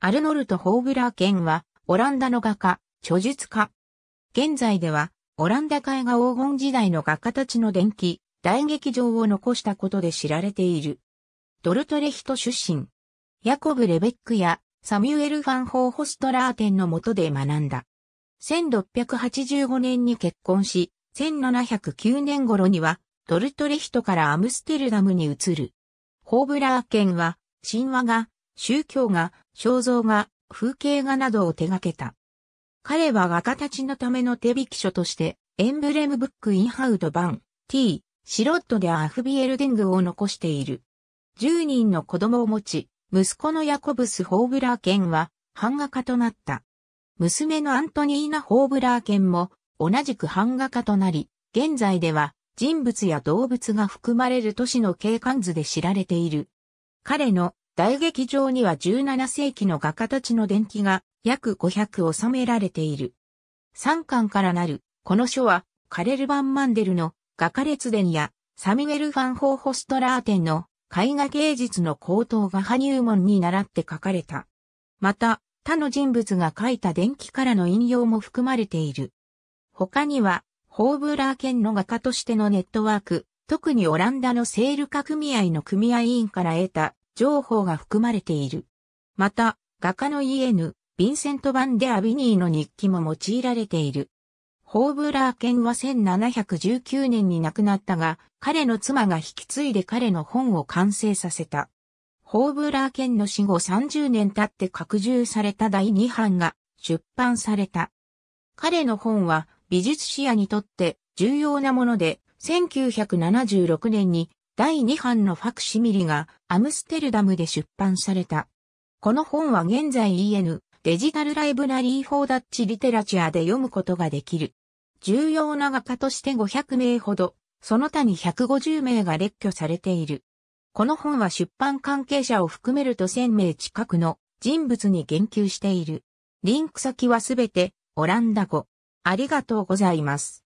アルノルト・ホーブラーケンは、オランダの画家、著述家。現在では、オランダ絵画黄金時代の画家たちの伝記、大劇場を残したことで知られている。ドルトレヒト出身。ヤコブ・レベックやサミュエル・ファン・ホーホストラーテンの下で学んだ。1685年に結婚し、1709年頃には、ドルトレヒトからアムステルダムに移る。ホーブラーケンは、神話が宗教画、肖像画、風景画などを手掛けた。彼は画家たちのための手引き書として、エンブレムブックインハウド版 T、シロットでアフビエルデングを残している。10人の子供を持ち、息子のヤコブス・ホーブラーケンは、版画家となった。娘のアントニーナ・ホーブラーケンも、同じく版画家となり、現在では、人物や動物が含まれる都市の景観図で知られている。彼の大劇場には17世紀の画家たちの伝記が約500収められている。3巻からなる、この書は、カレル・バン・マンデルの画家列伝や、サミュエル・ファン・ホーホストラーテンの絵画芸術の高等画派入門に習って書かれた。また、他の人物が書いた伝記からの引用も含まれている。他には、ホーブラー県の画家としてのネットワーク、特にオランダのセール化組合の組合員から得た情報が含まれている。また、画家の E.N. ヴィンセント・バンデ・アビニーの日記も用いられている。ホーブラー犬は1719年に亡くなったが、彼の妻が引き継いで彼の本を完成させた。ホーブラー犬の死後30年経って拡充された第2版が出版された。彼の本は美術史野にとって重要なもので、1976年に第2版のファクシミリがアムステルダムで出版された。この本は現在 EN デジタルライブラリー・フォーダッチ・リテラチャーで読むことができる。重要な画家として500名ほど、その他に150名が列挙されている。この本は出版関係者を含めると1000名近くの人物に言及している。リンク先はすべてオランダ語。ありがとうございます。